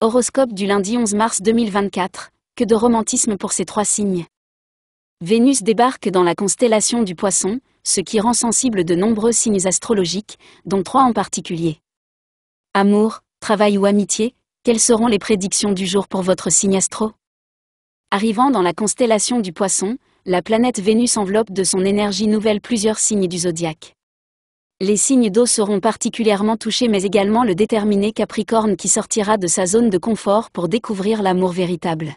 Horoscope du lundi 11 mars 2024. Que de romantisme pour ces trois signes. Vénus débarque dans la constellation du Poisson, ce qui rend sensible de nombreux signes astrologiques, dont trois en particulier. Amour, travail ou amitié, quelles seront les prédictions du jour pour votre signe astro Arrivant dans la constellation du Poisson, la planète Vénus enveloppe de son énergie nouvelle plusieurs signes du zodiaque. Les signes d'eau seront particulièrement touchés mais également le déterminé Capricorne qui sortira de sa zone de confort pour découvrir l'amour véritable.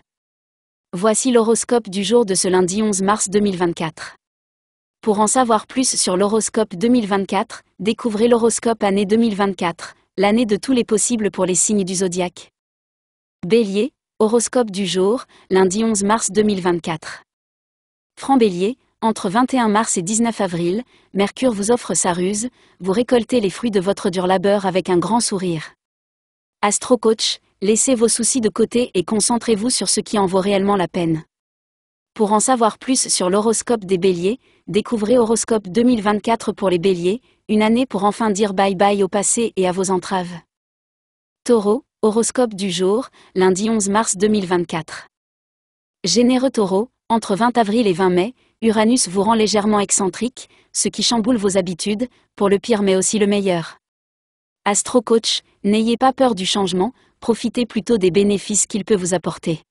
Voici l'horoscope du jour de ce lundi 11 mars 2024. Pour en savoir plus sur l'horoscope 2024, découvrez l'horoscope année 2024, l'année de tous les possibles pour les signes du zodiaque. Bélier, horoscope du jour, lundi 11 mars 2024. Franc Bélier, entre 21 mars et 19 avril, Mercure vous offre sa ruse, vous récoltez les fruits de votre dur labeur avec un grand sourire. Astrocoach, laissez vos soucis de côté et concentrez-vous sur ce qui en vaut réellement la peine. Pour en savoir plus sur l'horoscope des béliers, découvrez Horoscope 2024 pour les béliers, une année pour enfin dire bye bye au passé et à vos entraves. Taureau, horoscope du jour, lundi 11 mars 2024. Généreux taureau, entre 20 avril et 20 mai, Uranus vous rend légèrement excentrique, ce qui chamboule vos habitudes, pour le pire mais aussi le meilleur. Astrocoach, n'ayez pas peur du changement, profitez plutôt des bénéfices qu'il peut vous apporter.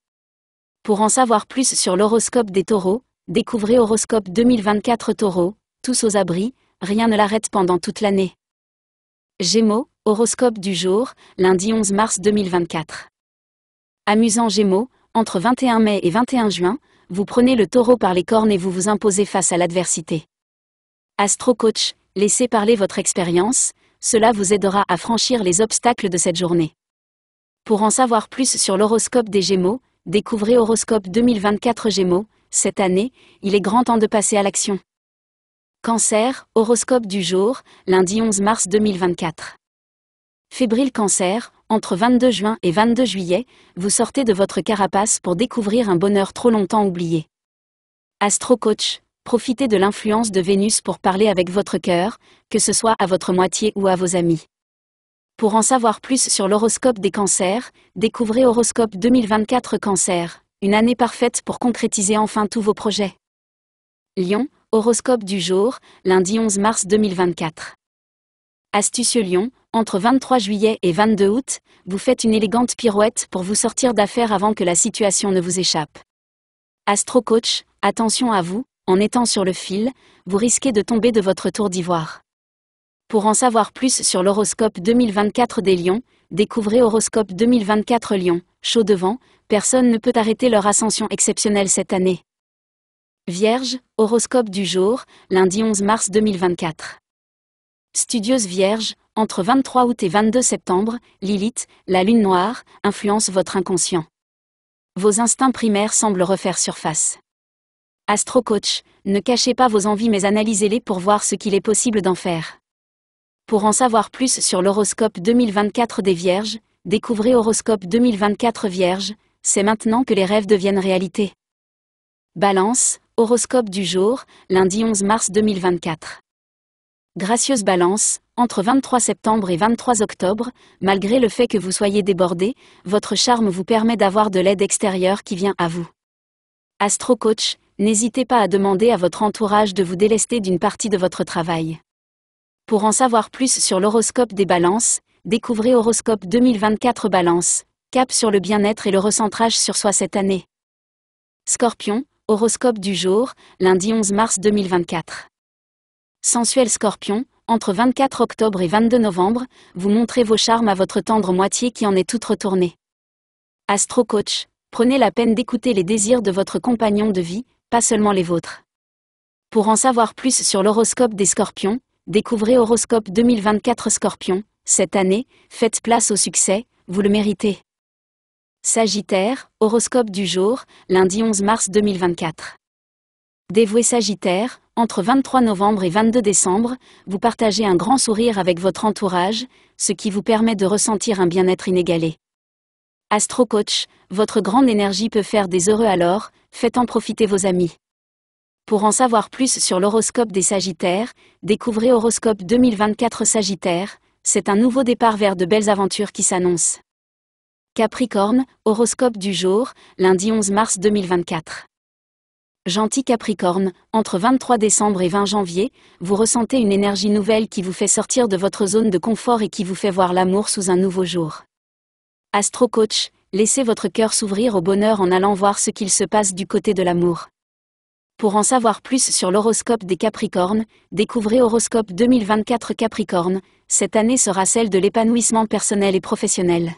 Pour en savoir plus sur l'horoscope des taureaux, découvrez Horoscope 2024 Taureaux, tous aux abris, rien ne l'arrête pendant toute l'année. Gémeaux, horoscope du jour, lundi 11 mars 2024. Amusant Gémeaux, entre 21 mai et 21 juin, vous prenez le taureau par les cornes et vous vous imposez face à l'adversité. Astrocoach, laissez parler votre expérience, cela vous aidera à franchir les obstacles de cette journée. Pour en savoir plus sur l'horoscope des Gémeaux, découvrez Horoscope 2024 Gémeaux, cette année, il est grand temps de passer à l'action. Cancer, horoscope du jour, lundi 11 mars 2024. Fébrile Cancer, entre 22 juin et 22 juillet, vous sortez de votre carapace pour découvrir un bonheur trop longtemps oublié. Astrocoach, profitez de l'influence de Vénus pour parler avec votre cœur, que ce soit à votre moitié ou à vos amis. Pour en savoir plus sur l'horoscope des cancers, découvrez Horoscope 2024 Cancer, une année parfaite pour concrétiser enfin tous vos projets. Lyon, horoscope du jour, lundi 11 mars 2024. Astucieux Lion, entre 23 juillet et 22 août, vous faites une élégante pirouette pour vous sortir d'affaires avant que la situation ne vous échappe. Astrocoach, attention à vous, en étant sur le fil, vous risquez de tomber de votre tour d'ivoire. Pour en savoir plus sur l'horoscope 2024 des Lions, découvrez Horoscope 2024 Lions, chaud devant, personne ne peut arrêter leur ascension exceptionnelle cette année. Vierge, horoscope du jour, lundi 11 mars 2024. Studieuse Vierge, entre 23 août et 22 septembre, Lilith, la lune noire, influence votre inconscient. Vos instincts primaires semblent refaire surface. Astrocoach, ne cachez pas vos envies mais analysez-les pour voir ce qu'il est possible d'en faire. Pour en savoir plus sur l'horoscope 2024 des Vierges, découvrez Horoscope 2024 Vierge, c'est maintenant que les rêves deviennent réalité. Balance, horoscope du jour, lundi 11 mars 2024. Gracieuse balance, entre 23 septembre et 23 octobre, malgré le fait que vous soyez débordé, votre charme vous permet d'avoir de l'aide extérieure qui vient à vous. AstroCoach, n'hésitez pas à demander à votre entourage de vous délester d'une partie de votre travail. Pour en savoir plus sur l'horoscope des balances, découvrez Horoscope 2024 Balance, cap sur le bien-être et le recentrage sur soi cette année. Scorpion, horoscope du jour, lundi 11 mars 2024. Sensuel scorpion, entre 24 octobre et 22 novembre, vous montrez vos charmes à votre tendre moitié qui en est toute retournée. Astrocoach, prenez la peine d'écouter les désirs de votre compagnon de vie, pas seulement les vôtres. Pour en savoir plus sur l'horoscope des scorpions, découvrez Horoscope 2024 Scorpion, cette année, faites place au succès, vous le méritez. Sagittaire, horoscope du jour, lundi 11 mars 2024. Dévoué Sagittaire, entre 23 novembre et 22 décembre, vous partagez un grand sourire avec votre entourage, ce qui vous permet de ressentir un bien-être inégalé. Astrocoach, votre grande énergie peut faire des heureux alors, faites en profiter vos amis. Pour en savoir plus sur l'horoscope des Sagittaires, découvrez Horoscope 2024 Sagittaire, c'est un nouveau départ vers de belles aventures qui s'annoncent. Capricorne, horoscope du jour, lundi 11 mars 2024. Gentil Capricorne, entre 23 décembre et 20 janvier, vous ressentez une énergie nouvelle qui vous fait sortir de votre zone de confort et qui vous fait voir l'amour sous un nouveau jour. Astrocoach, laissez votre cœur s'ouvrir au bonheur en allant voir ce qu'il se passe du côté de l'amour. Pour en savoir plus sur l'horoscope des Capricornes, découvrez Horoscope 2024 Capricorne, cette année sera celle de l'épanouissement personnel et professionnel.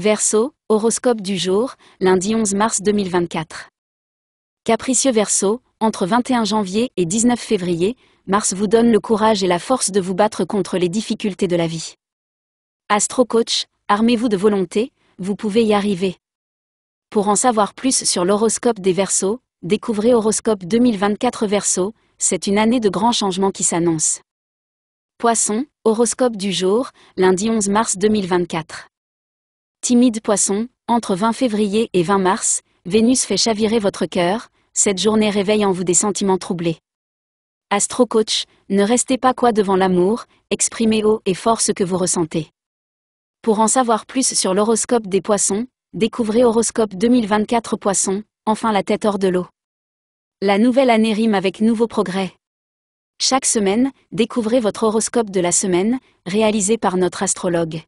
Verseau, horoscope du jour, lundi 11 mars 2024. Capricieux Verseau, entre 21 janvier et 19 février, Mars vous donne le courage et la force de vous battre contre les difficultés de la vie. Astrocoach, armez-vous de volonté, vous pouvez y arriver. Pour en savoir plus sur l'horoscope des Verseaux, découvrez Horoscope 2024 Verseau, c'est une année de grands changements qui s'annonce. Poisson, horoscope du jour, lundi 11 mars 2024. Timide Poisson, entre 20 février et 20 mars, Vénus fait chavirer votre cœur, cette journée réveille en vous des sentiments troublés. Astrocoach, ne restez pas quoi devant l'amour, exprimez haut et fort ce que vous ressentez. Pour en savoir plus sur l'horoscope des poissons, découvrez Horoscope 2024 Poissons, enfin la tête hors de l'eau. La nouvelle année rime avec nouveaux progrès. Chaque semaine, découvrez votre horoscope de la semaine, réalisé par notre astrologue.